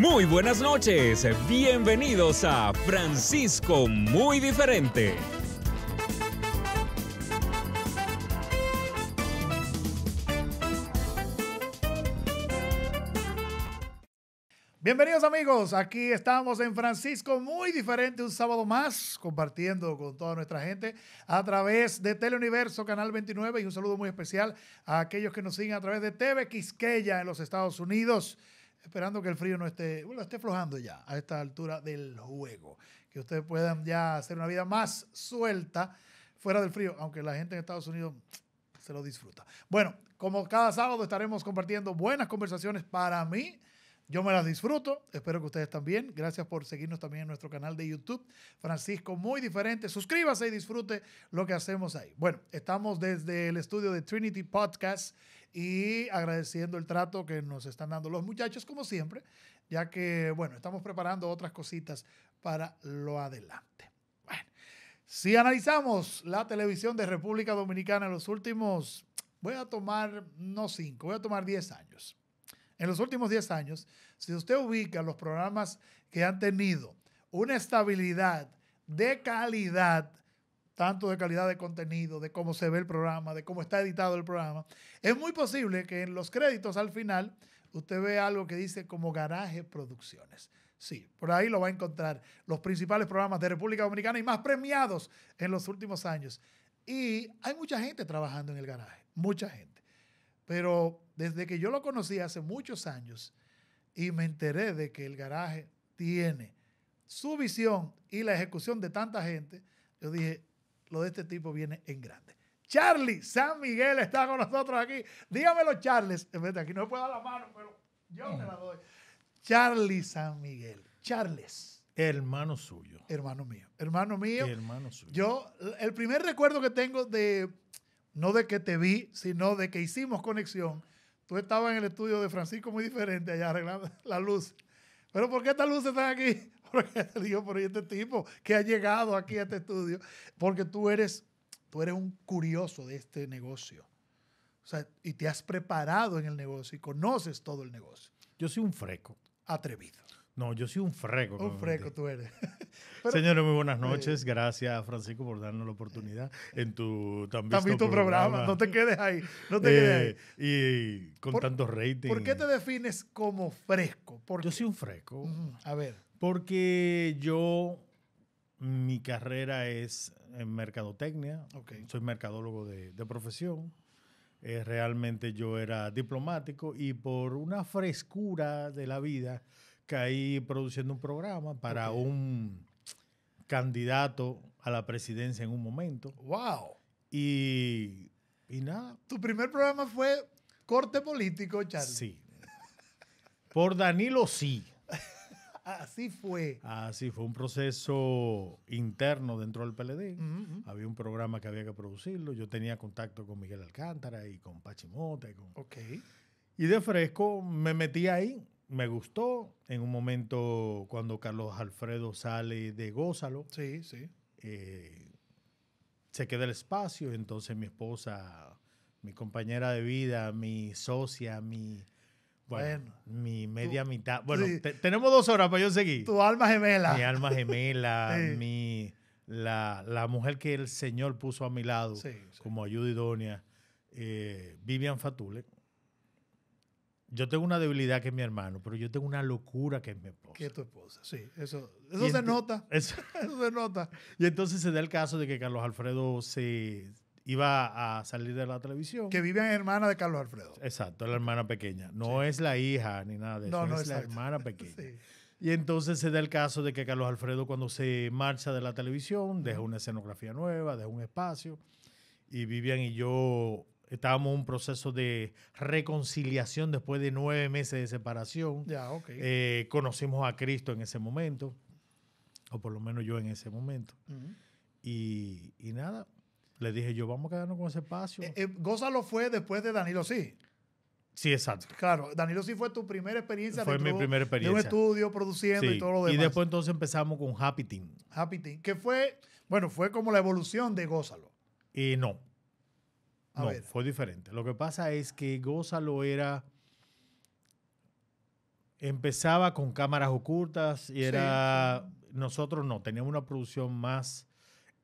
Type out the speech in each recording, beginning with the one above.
Muy buenas noches, bienvenidos a Francisco Muy Diferente. Bienvenidos amigos, aquí estamos en Francisco, muy diferente, un sábado más, compartiendo con toda nuestra gente a través de Teleuniverso, Canal 29, y un saludo muy especial a aquellos que nos siguen a través de TV Quisqueya en los Estados Unidos esperando que el frío no esté, bueno, esté flojando ya a esta altura del juego. Que ustedes puedan ya hacer una vida más suelta fuera del frío, aunque la gente en Estados Unidos se lo disfruta. Bueno, como cada sábado estaremos compartiendo buenas conversaciones para mí. Yo me las disfruto, espero que ustedes también. Gracias por seguirnos también en nuestro canal de YouTube, Francisco Muy Diferente. Suscríbase y disfrute lo que hacemos ahí. Bueno, estamos desde el estudio de Trinity Podcast y agradeciendo el trato que nos están dando los muchachos, como siempre, ya que, bueno, estamos preparando otras cositas para lo adelante. Bueno, si analizamos la televisión de República Dominicana en los últimos, voy a tomar, no cinco, voy a tomar diez años. En los últimos diez años, si usted ubica los programas que han tenido una estabilidad de calidad, tanto de calidad de contenido, de cómo se ve el programa, de cómo está editado el programa, es muy posible que en los créditos al final usted vea algo que dice como Garaje Producciones. Sí, por ahí lo va a encontrar. Los principales programas de República Dominicana y más premiados en los últimos años. Y hay mucha gente trabajando en el garaje, mucha gente. Pero desde que yo lo conocí hace muchos años y me enteré de que el garaje tiene su visión y la ejecución de tanta gente, yo dije, lo de este tipo viene en grande. Charlie San Miguel está con nosotros aquí. Dígamelo, Charles. En vez aquí no puedo dar la mano, pero yo te la doy. Charlie San Miguel. Charles. Hermano suyo. Hermano mío. Hermano mío. Hermano suyo. Yo, el primer recuerdo que tengo de, no de que te vi, sino de que hicimos conexión. Tú estabas en el estudio de Francisco muy diferente allá arreglando la luz. Pero ¿por qué estas luces están aquí? porque digo, pero este tipo que ha llegado aquí a este estudio? Porque tú eres, tú eres un curioso de este negocio. O sea, y te has preparado en el negocio y conoces todo el negocio. Yo soy un freco. Atrevido. No, yo soy un freco. Un freco tú eres. Señores, muy buenas noches. Gracias, Francisco, por darnos la oportunidad en tu también tu programa. No te quedes ahí. No te quedes ahí. Eh, y con tantos ratings. ¿Por qué te defines como fresco? Yo soy un freco. A ver. Porque yo, mi carrera es en mercadotecnia. Soy mercadólogo de, profesión. Eh, realmente yo era diplomático y por una frescura de la vida caí produciendo un programa para un candidato a la presidencia en un momento. ¡Wow! Y, y nada. Tu primer programa fue Corte Político, Charlie. Sí. Por Danilo, sí. Así fue. Así fue un proceso interno dentro del PLD. Había un programa que había que producirlo. Yo tenía contacto con Miguel Alcántara y con Pachimote, Y, con... Okay. y de fresco me metí ahí. Me gustó. En un momento cuando Carlos Alfredo sale de Gózalo. Sí, sí. Eh, se queda el espacio. Entonces mi esposa, mi compañera de vida, mi socia, mi bueno, mi media mitad. Bueno, tenemos dos horas para yo seguir. Tu alma gemela. Mi alma gemela, mi, la, mujer que el Señor puso a mi lado como ayuda idónea, eh, Vivian Fatule. Yo tengo una debilidad que es mi hermano, pero yo tengo una locura que es mi esposa. Que es tu esposa, sí. Eso, eso se nota. eso se nota. Y entonces se da el caso de que Carlos Alfredo se, iba a salir de la televisión. Que Vivian es hermana de Carlos Alfredo. Exacto, la hermana pequeña. No es la hija ni nada de eso, no, no, es la hermana pequeña. Y entonces se da el caso de que Carlos Alfredo cuando se marcha de la televisión, deja una escenografía nueva, deja un espacio, y Vivian y yo estábamos en un proceso de reconciliación después de nueve meses de separación. Ya, okay. Eh, conocimos a Cristo en ese momento, o por lo menos yo en ese momento. y, y nada, le dije yo, vamos a quedarnos con ese espacio. Eh, eh, gózalo fue después de Danilo, sí. Sí, exacto. Claro, Danilo sí fue tu primera experiencia. Fue mi primera experiencia. De un estudio produciendo y todo lo demás. Y después entonces empezamos con Happy Team. Happy Team, que fue, bueno, fue como la evolución de Gózalo. Y no. no, fue diferente. Lo que pasa es que Gózalo era. Empezaba con cámaras ocultas y era. Nosotros no, teníamos una producción más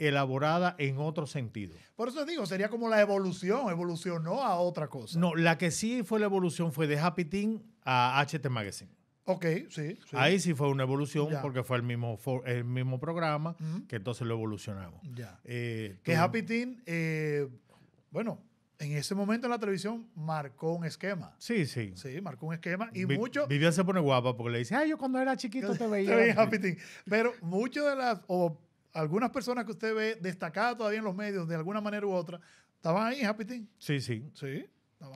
elaborada en otro sentido. Por eso digo, sería como la evolución, evolucionó a otra cosa. No, la que sí fue la evolución fue de Happy Teen a HT Magazine. Ok, sí. Ahí sí fue una evolución porque fue el mismo, el mismo programa que entonces lo evolucionamos. Ya. Eh, que Happy Teen, eh, bueno, en ese momento en la televisión marcó un esquema. Sí, sí. Sí, marcó un esquema y mucho... Vivian se pone guapa porque le dice, ay, yo cuando era chiquito te veía. Happy Teen. Pero mucho de las, algunas personas que usted ve destacadas todavía en los medios de alguna manera u otra, estaban ahí, Happy Team. Sí, sí. Sí.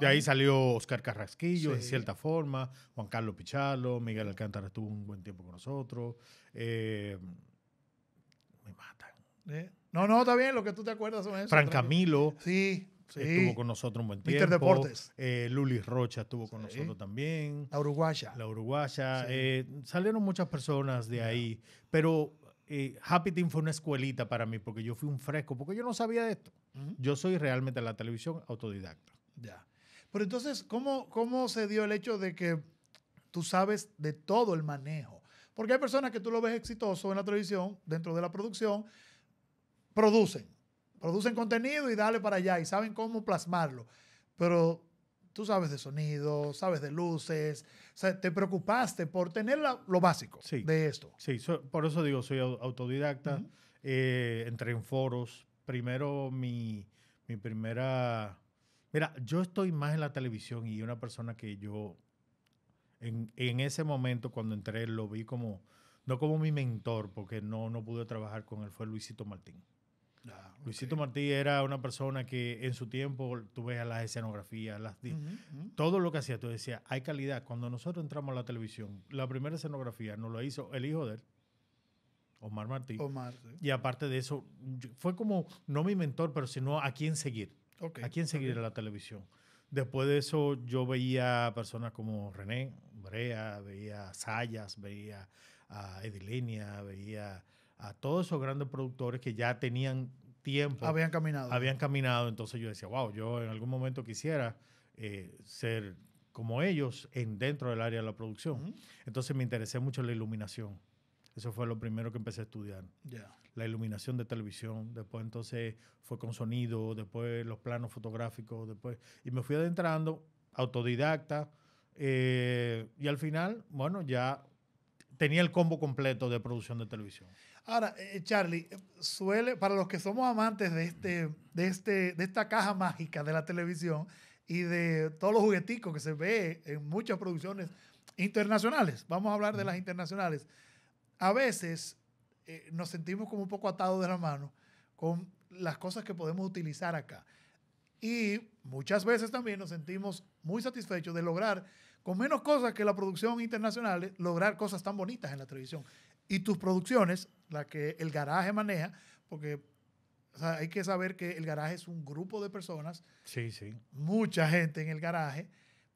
De ahí salió Oscar Carrasquillo, en cierta forma, Juan Carlos Pichalo, Miguel Alcántara estuvo un buen tiempo con nosotros. Eh, me matan. No, no, está bien, lo que tú te acuerdas son eso. Fran Camilo. Sí, Estuvo con nosotros un buen tiempo. Peter Deportes. Eh, Luli Rocha estuvo con nosotros también. La uruguaya. La uruguaya. Eh, salieron muchas personas de ahí, pero Happy Team fue una escuelita para mí porque yo fui un fresco, porque yo no sabía de esto. Yo soy realmente la televisión autodidacta. Ya. Pero entonces, ¿cómo, ¿cómo se dio el hecho de que tú sabes de todo el manejo? Porque hay personas que tú lo ves exitoso en la televisión, dentro de la producción, producen, producen contenido y dale para allá y saben cómo plasmarlo. Pero tú sabes de sonido, sabes de luces, te preocupaste por tener lo básico de esto. Sí, por eso digo, soy autodidacta, eh, entré en foros, primero mi, primera... Mira, yo estoy más en la televisión y una persona que yo en, ese momento cuando entré lo vi como, no como mi mentor, porque no, no pude trabajar con él, fue Luisito Martín. Luisito Martí era una persona que en su tiempo, tú veías las escenografías, las, todo lo que hacía, tú decías, hay calidad. Cuando nosotros entramos a la televisión, la primera escenografía nos lo hizo el hijo de él, Omar Martí. Y aparte de eso, fue como, no mi mentor, pero sino a quién seguir. a quién seguir en la televisión. Después de eso, yo veía personas como René Brea, veía Sayas, veía a Edilenia, veía a todos esos grandes productores que ya tenían tiempo. Habían caminado. Habían caminado. Entonces yo decía, wow, yo en algún momento quisiera eh, ser como ellos en, dentro del área de la producción. Entonces me interesé mucho la iluminación. Eso fue lo primero que empecé a estudiar. La iluminación de televisión, después entonces fue con sonido, después los planos fotográficos, después... Y me fui adentrando, autodidacta, eh, y al final, bueno, ya tenía el combo completo de producción de televisión. Ahora, eh, eh, Charlie, eh, suele, para los que somos amantes de, este, de, este, de esta caja mágica de la televisión y de todos los jugueticos que se ve en muchas producciones internacionales, vamos a hablar de las internacionales, a veces nos sentimos como un poco atados de la mano con las cosas que podemos utilizar acá. Y muchas veces también nos sentimos muy satisfechos de lograr, con menos cosas que la producción internacional, lograr cosas tan bonitas en la televisión y tus producciones, la que el garaje maneja, porque hay que saber que el garaje es un grupo de personas, sí, sí. mucha gente en el garaje,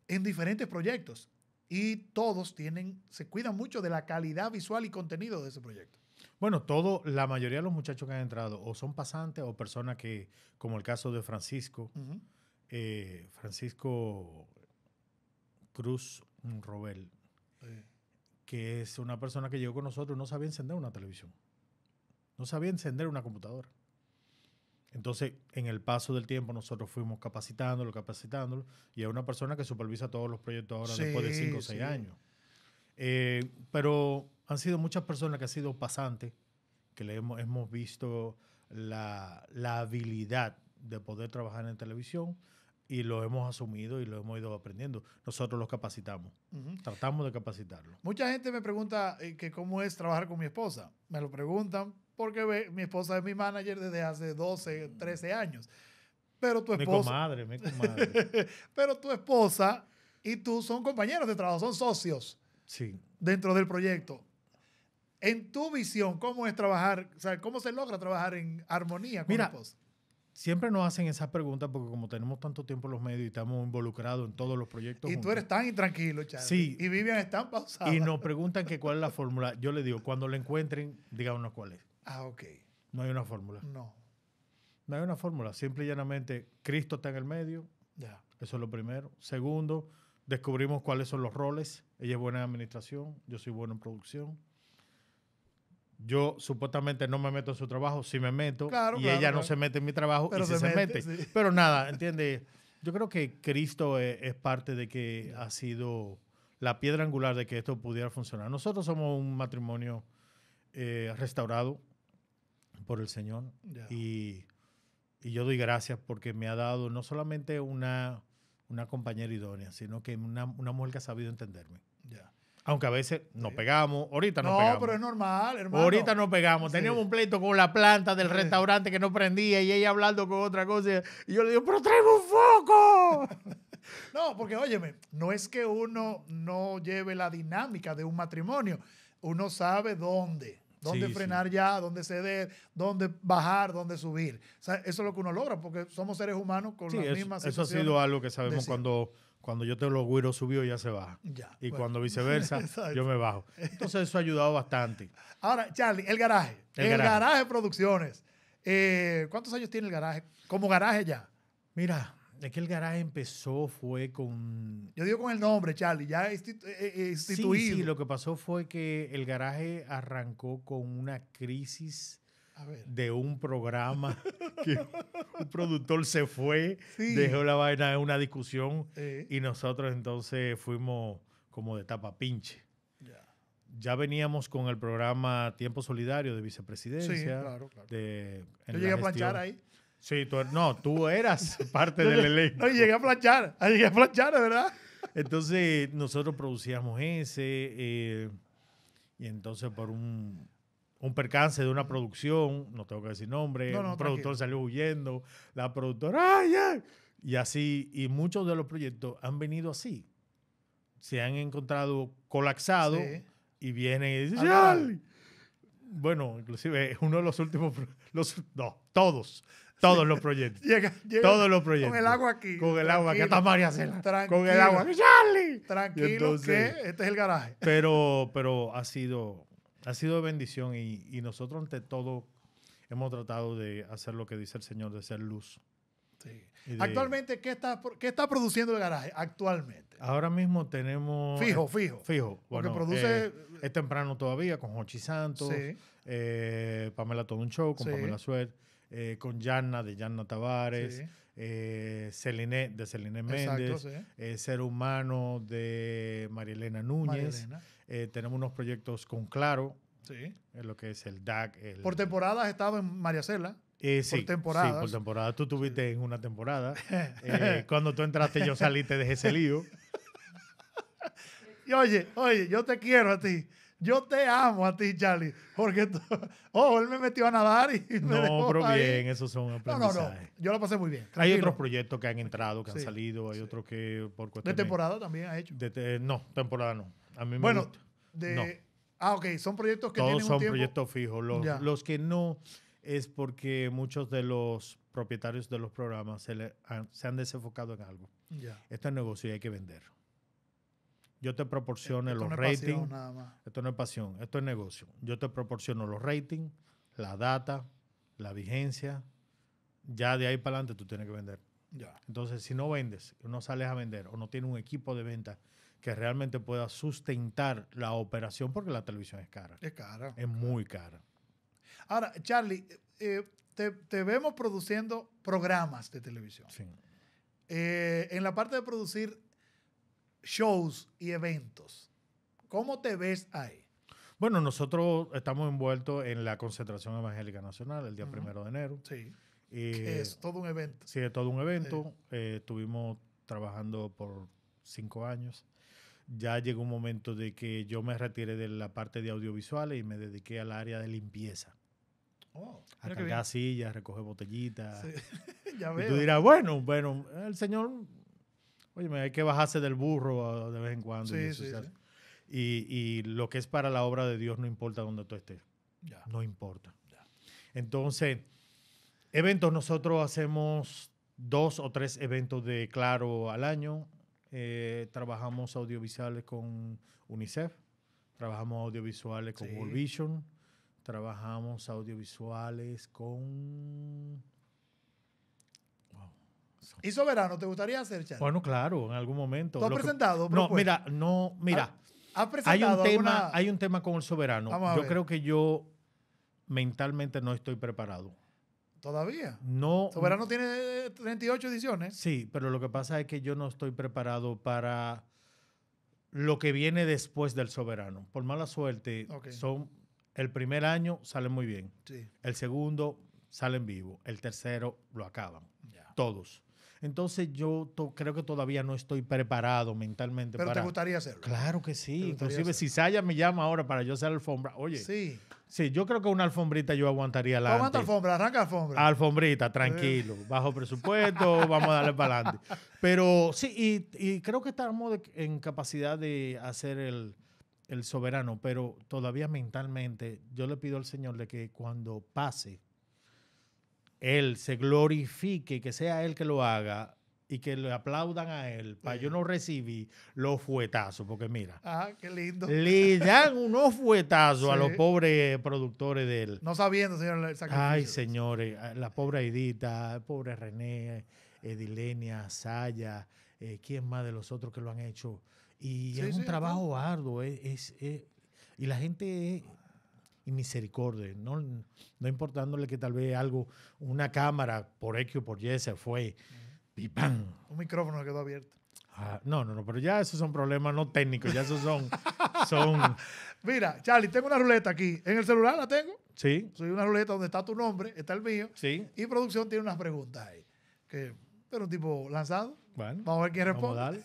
en diferentes proyectos. Y todos tienen, se cuidan mucho de la calidad visual y contenido de ese proyecto. Bueno, todo, la mayoría de los muchachos que han entrado o son pasantes o personas que, como el caso de Francisco, eh, Francisco Cruz Robel que es una persona que llegó con nosotros, no sabía encender una televisión, no sabía encender una computadora. Entonces, en el paso del tiempo, nosotros fuimos capacitándolo, capacitándolo, y es una persona que supervisa todos los proyectos ahora después de cinco o 6 años. Eh, pero han sido muchas personas que han sido pasantes, que le hemos, hemos visto la, la habilidad de poder trabajar en televisión, y lo hemos asumido y lo hemos ido aprendiendo. Nosotros los capacitamos, tratamos de capacitarlos. Mucha gente me pregunta eh, que cómo es trabajar con mi esposa. Me lo preguntan porque mi esposa es mi manager desde hace 12, 13 mm. años. Pero tu esposa... pero tu esposa y tú son compañeros de trabajo, son socios sí. dentro del proyecto. En tu visión, ¿cómo es trabajar? O sea, ¿cómo se logra trabajar en armonía con Mira, esposa? siempre nos hacen esas preguntas porque como tenemos tanto tiempo en los medios y estamos involucrados en todos los proyectos. Y tú eres tan intranquilo, Charlie. Sí. Y Vivian tan pausada. Y nos preguntan que cuál es la fórmula. Yo le digo, cuando la encuentren, díganos cuál es. Ah, ok. No hay una fórmula. No. No hay una fórmula. Simple y llanamente, Cristo está en el medio. Ya. Eso es lo primero. Segundo, descubrimos cuáles son los roles. Ella es buena en administración, yo soy bueno en producción yo supuestamente no me meto en su trabajo, sí me meto, y ella no se mete en mi trabajo Pero se, mete. Pero nada, ¿entiendes? Yo creo que Cristo e, es, parte de que ha sido la piedra angular de que esto pudiera funcionar. Nosotros somos un matrimonio eh, restaurado por el Señor y, y, yo doy gracias porque me ha dado no solamente una, una compañera idónea, sino que una, una mujer que ha sabido entenderme. Aunque a veces nos pegamos, ahorita no, pegamos. No, pero es normal, hermano. Ahorita no pegamos. Teníamos un pleito con la planta del restaurante que no prendía y ella hablando con otra cosa. Y yo le digo, pero traigo un foco. no, porque óyeme, no es que uno no lleve la dinámica de un matrimonio. Uno sabe dónde. Dónde frenar ya, dónde ceder, dónde bajar, dónde subir. eso es lo que uno logra, porque somos seres humanos con las mismas Eso ha sido algo que sabemos cuando... Cuando yo te lo guiro, subió, ya se baja. y cuando viceversa, yo me bajo. Entonces eso ha ayudado bastante. Ahora, Charlie, el garaje. El, garaje. Producciones. Eh, ¿Cuántos años tiene el garaje? Como garaje ya. Mira, es que el garaje empezó fue con... Yo digo con el nombre, Charlie, ya instituido. Eh, eh, sí, sí, lo que pasó fue que el garaje arrancó con una crisis de un programa que un productor se fue, dejó la vaina en una discusión y nosotros entonces fuimos como de tapa pinche. Ya veníamos con el programa Tiempo Solidario de vicepresidencia. Sí, claro, claro. Yo llegué a planchar ahí. Sí, no, tú eras parte del elenco. No, llegué a planchar, llegué a planchar, ¿verdad? Entonces nosotros producíamos ese eh, y entonces por un un percance de una producción, no tengo que decir nombre, un productor salió huyendo, la productora, ¡ay, Y así, y muchos de los proyectos han venido así. Se han encontrado colapsados y vienen y dicen, ¡ay! Bueno, inclusive uno de los últimos, los, no, todos, todos los proyectos. todos los proyectos. Con el agua aquí. Con el agua, que está María Con el agua. ¡Charlie! Tranquilo, que este es el garaje. Pero, pero ha sido ha sido bendición y, nosotros ante todo hemos tratado de hacer lo que dice el Señor, de ser luz. actualmente, ¿qué está, ¿qué está produciendo el garaje? Actualmente. Ahora mismo tenemos... Fijo, fijo. Fijo. Bueno, Porque produce... Eh, es temprano todavía con Jochi Santos, eh, Pamela Todo un Show, con Pamela Suert, eh, con Yanna de Yanna Tavares. Eh, Celine, de Celine Méndez, eh, Ser Humano de Marielena Núñez. Eh, tenemos unos proyectos con Claro, sí. lo que es el DAC. por temporada has estado en María Eh, sí, por temporada. por temporada. Tú tuviste en una temporada. cuando tú entraste, yo salí, te dejé ese lío. Y oye, oye, yo te quiero a ti. Yo te amo a ti, Charlie. Porque, oh, él me metió a nadar y me No, pero bien, esos son aprendizajes. No, no, no. Yo lo pasé muy bien. Hay otros proyectos que han entrado, que han salido. Hay otros que por cuestiones... ¿De temporada también ha hecho? no, temporada no. A mí bueno, de... Ah, ok. Son proyectos que Todos tienen un son proyectos fijos. Los, que no es porque muchos de los propietarios de los programas se, han, se han desenfocado en algo. Ya. Este negocio y hay que venderlo yo te proporciono los ratings. Esto no es pasión, esto es negocio. Yo te proporciono los ratings, la data, la vigencia. Ya de ahí para adelante tú tienes que vender. Entonces, si no vendes, no sales a vender o no tienes un equipo de venta que realmente pueda sustentar la operación, porque la televisión es cara. Es cara. Es muy cara. Ahora, Charlie, eh, eh, te, vemos produciendo programas de televisión. Sí. Eh, en la parte de producir shows y eventos. ¿Cómo te ves ahí? Bueno, nosotros estamos envueltos en la concentración evangélica nacional el día primero de enero. Sí. es todo un evento. Sí, es todo un evento. Eh, estuvimos trabajando por cinco años. Ya llegó un momento de que yo me retiré de la parte de audiovisuales y me dediqué al área de limpieza. Oh, a cargar sillas, recoger botellitas. Sí. ya veo. Y tú dirás, bueno, bueno, el señor Oye, hay que bajarse del burro de vez en cuando. Sí, y, Y, lo que es para la obra de Dios no importa donde tú estés. No importa. Entonces, eventos, nosotros hacemos dos o tres eventos de Claro al año. Eh, trabajamos audiovisuales con UNICEF, trabajamos audiovisuales con World Vision, trabajamos audiovisuales con ¿Y soberano te gustaría hacer, Bueno, claro, en algún momento. ¿Tú has presentado? No, mira, no, mira. ¿Has presentado hay un tema, hay un tema con el soberano. yo creo que yo mentalmente no estoy preparado. Todavía. No. Soberano tiene 38 eh, ediciones. Sí, pero lo que pasa es que yo no estoy preparado para lo que viene después del soberano. Por mala suerte, son el primer año sale muy bien. El segundo salen vivo. El tercero lo acaban. Todos. Entonces yo creo que todavía no estoy preparado mentalmente. Pero para... te gustaría hacerlo. Claro que sí. Inclusive si Saya me llama ahora para yo hacer alfombra, oye. Sí. Sí, yo creo que una alfombrita yo aguantaría la. Pues aguanta alfombra, arranca alfombra. Alfombrita, tranquilo, bajo presupuesto, vamos a darle para adelante. Pero sí, y, creo que estamos en capacidad de hacer el, el soberano, pero todavía mentalmente yo le pido al Señor de que cuando pase, él se glorifique, que sea Él que lo haga y que le aplaudan a Él para yo no recibir los fuetazos, porque mira. Ah, qué Le dan unos fuetazos a los pobres productores de Él. No sabiendo, señor. Ay, señores, la pobre Edita, pobre René, Edilenia, Saya, eh, ¿quién más de los otros que lo han hecho? Y es un trabajo arduo, y la gente y misericordia, no, importándole que tal vez algo, una cámara por X o por Y se fue, y ¡pam! Un micrófono quedó abierto. Ah, no, no, no, pero ya esos son problemas no técnicos, ya esos son... son... Mira, Charlie, tengo una ruleta aquí. ¿En el celular la tengo? Sí. Soy una ruleta donde está tu nombre, está el mío. Sí. Y producción tiene unas preguntas ahí. Que, pero tipo lanzado. Bueno. Vamos a ver quién responde.